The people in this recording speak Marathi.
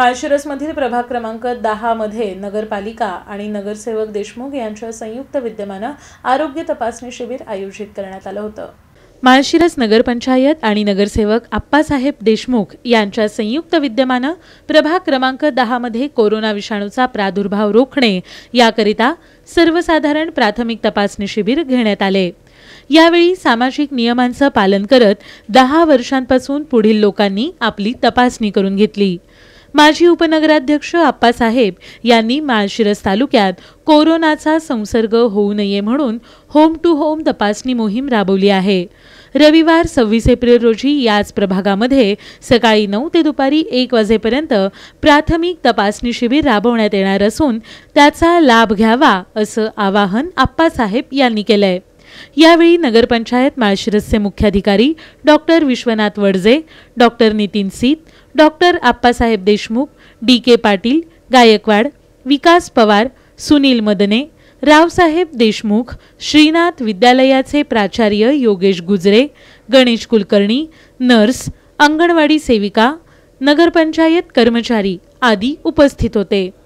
माळशिरसमधील प्रभाग क्रमांक दहामध्ये नगरपालिका आणि नगरसेवक देशमुख यांच्या संयुक्त विद्यमानं आरोग्य तपासणी शिबिर आयोजित करण्यात आलं होतं माळशिरस नगरपंचायत आणि नगरसेवक आप्पासाहेब देशमुख यांच्या संयुक्त विद्यमानं प्रभाग क्रमांक दहामध्ये कोरोना विषाणूचा प्रादुर्भाव रोखणे याकरिता सर्वसाधारण प्राथमिक तपासणी शिबिर घेण्यात आले यावेळी सामाजिक नियमांचं पालन करत दहा वर्षांपासून पुढील लोकांनी आपली तपासणी करून घेतली माजी उपनगराध्यक्ष आप्पासाहेब यांनी माळशिरस तालुक्यात कोरोनाचा संसर्ग होऊ नये म्हणून होम टू होम तपासणी मोहीम राबवली आहे रविवार सव्वीस एप्रिल रोजी याच प्रभागामध्ये सकाळी नऊ ते दुपारी एक वाजेपर्यंत प्राथमिक तपासणी शिबिर राबवण्यात येणार असून त्याचा लाभ घ्यावा असं आवाहन आप्पासाहेब यांनी केलं आहे यावेळी नगरपंचायत माळशिरसचे मुख्याधिकारी doctor Vishwanath Wadje doctor Nitin Seet doctor Appasaheb Deshmukh D K Patil Gaikwad Vikas Pawar Sunil Madane Raosaheb Deshmukh Shrinath विद्यालयाचे प्राचार्य योगेश गुजरे गणेश कुलकर्णी नर्स अंगणवाडी सेविका नगरपंचायत कर्मचारी आदी उपस्थित होते